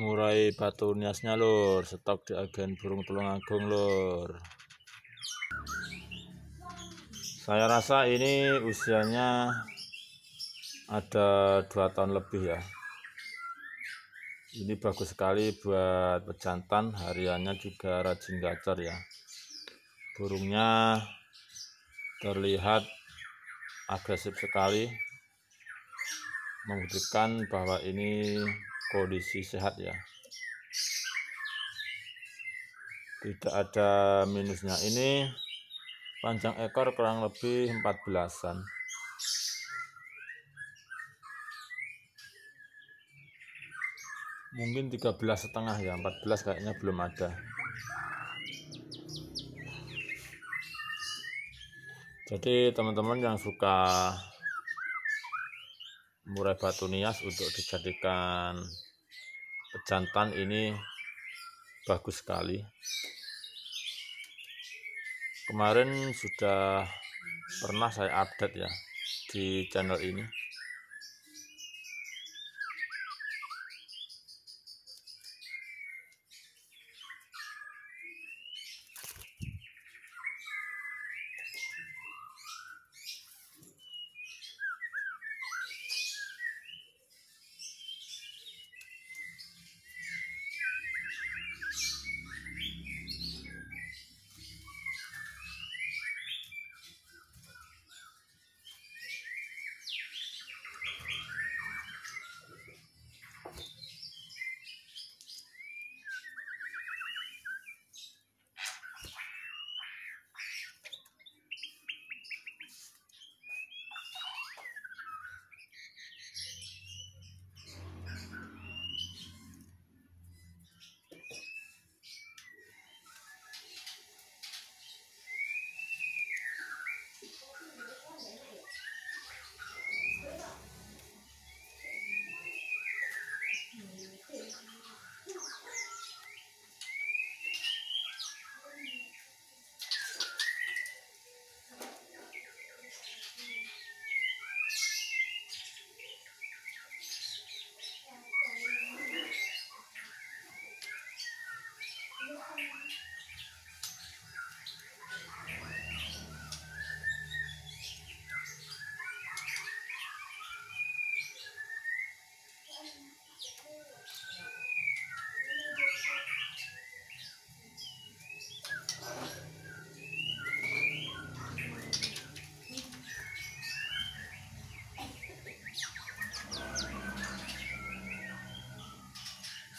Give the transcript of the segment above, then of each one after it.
murai batu niasnya lur stok di agen burung tulung agung lur saya rasa ini usianya ada dua tahun lebih ya ini bagus sekali buat pejantan hariannya juga rajin gacor ya burungnya terlihat agresif sekali membuktikan bahwa ini kondisi sehat ya tidak ada minusnya ini panjang ekor kurang lebih 14an mungkin 13 setengah ya 14 kayaknya belum ada jadi teman-teman yang suka murai batu nias untuk dijadikan pejantan ini bagus sekali kemarin sudah pernah saya update ya di channel ini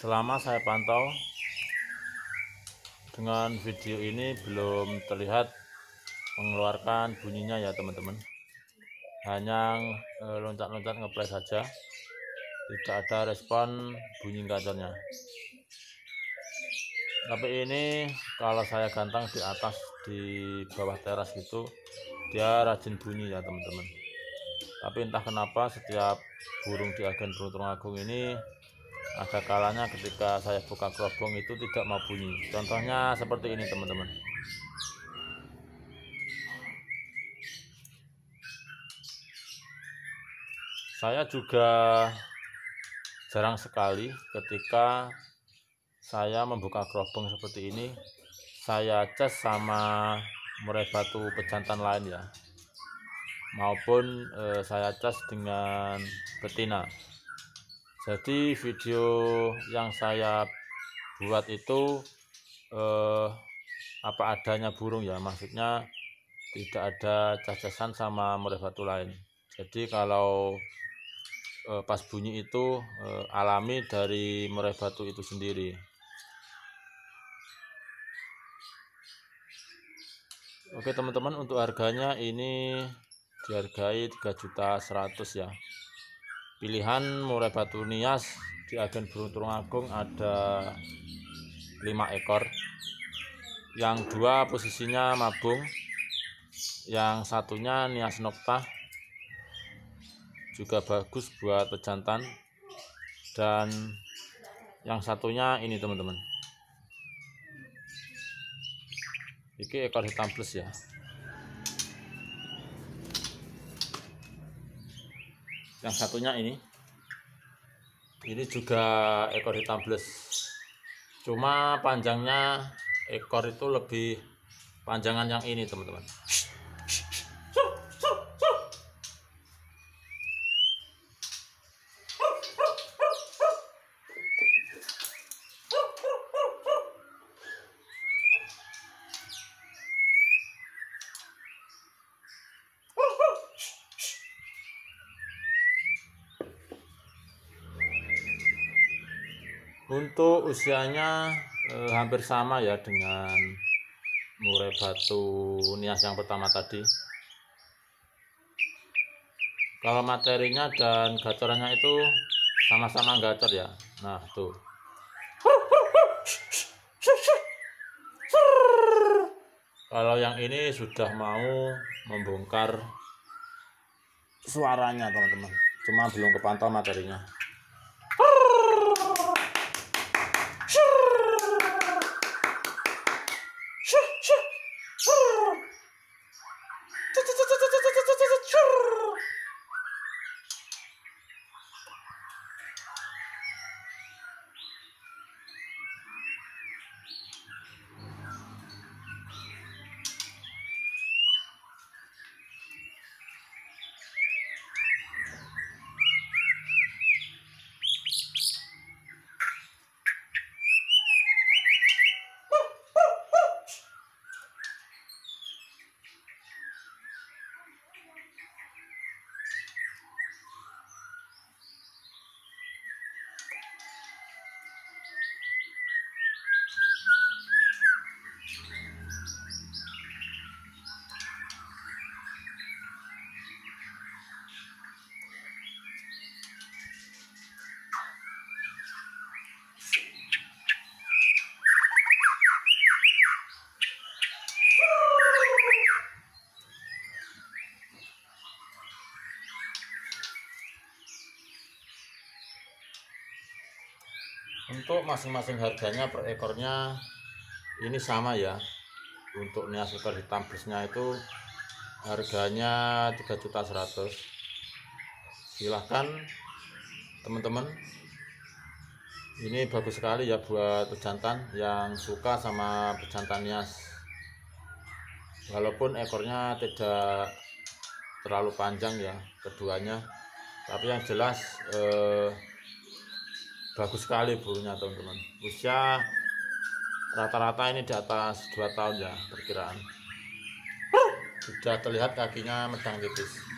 selama saya pantau dengan video ini belum terlihat mengeluarkan bunyinya ya teman-teman hanya e, loncat-loncat ngeplay saja tidak ada respon bunyi gacornya tapi ini kalau saya gantang di atas di bawah teras itu dia rajin bunyi ya teman-teman tapi entah kenapa setiap burung di agen burung agung ini ada kalanya ketika saya buka kerobong itu tidak mau bunyi contohnya seperti ini teman-teman saya juga jarang sekali ketika saya membuka kerobong seperti ini saya cas sama murai batu pejantan lain ya maupun eh, saya cas dengan betina jadi video yang saya buat itu eh, apa adanya burung ya maksudnya tidak ada cacasan sama batu lain jadi kalau eh, pas bunyi itu eh, alami dari batu itu sendiri Oke teman-teman untuk harganya ini dihargai 3 juta 100 ya pilihan murai batu nias di agen beruntung agung ada lima ekor yang dua posisinya mabung yang satunya nias nokta juga bagus buat pejantan dan yang satunya ini teman-teman ini ekor hitam plus ya yang satunya ini ini juga ekor hitam plus cuma panjangnya ekor itu lebih panjangan yang ini teman-teman untuk usianya eh, hampir sama ya dengan murai batu nias yang pertama tadi kalau materinya dan gacorannya itu sama-sama gacor ya nah tuh kalau yang ini sudah mau membongkar suaranya teman-teman cuma belum kepantau materinya untuk masing-masing harganya per ekornya ini sama ya untuk super hitam plusnya itu harganya juta 3.100 silahkan teman-teman ini bagus sekali ya buat pejantan yang suka sama pejantan nias walaupun ekornya tidak terlalu panjang ya keduanya tapi yang jelas eh, bagus sekali burunya teman-teman usia rata-rata ini di atas 2 tahun ya perkiraan sudah terlihat kakinya medang tipis